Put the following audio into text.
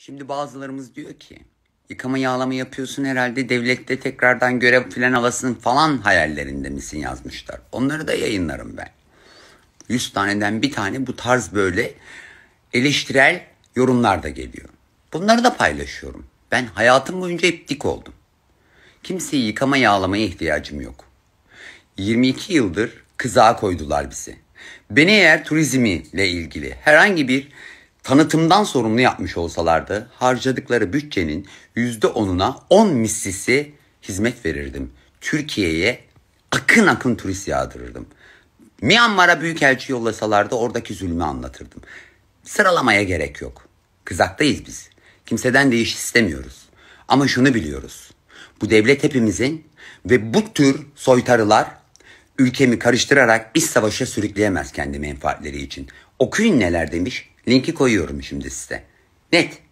Şimdi bazılarımız diyor ki yıkama yağlama yapıyorsun herhalde devlette tekrardan görev filan alasın falan hayallerinde misin yazmışlar. Onları da yayınlarım ben. 100 taneden bir tane bu tarz böyle eleştirel yorumlar da geliyor. Bunları da paylaşıyorum. Ben hayatım boyunca hep dik oldum. Kimseyi yıkama yağlamaya ihtiyacım yok. 22 yıldır kızağa koydular bizi. Beni eğer turizmiyle ilgili herhangi bir tanıtımdan sorumlu yapmış olsalardı harcadıkları bütçenin %10'una 10 mislisi hizmet verirdim. Türkiye'ye akın akın turist yağdırırdım. Myanmar'a büyükelçi yollasalardı oradaki zulmü anlatırdım. Sıralamaya gerek yok. Kızaktayız biz. Kimseden değiş istemiyoruz. Ama şunu biliyoruz. Bu devlet hepimizin ve bu tür soytarılar ülkemi karıştırarak iç savaşa sürükleyemez kendi menfaatleri için. Okuyun neler demiş Linki koyuyorum şimdi size. Net.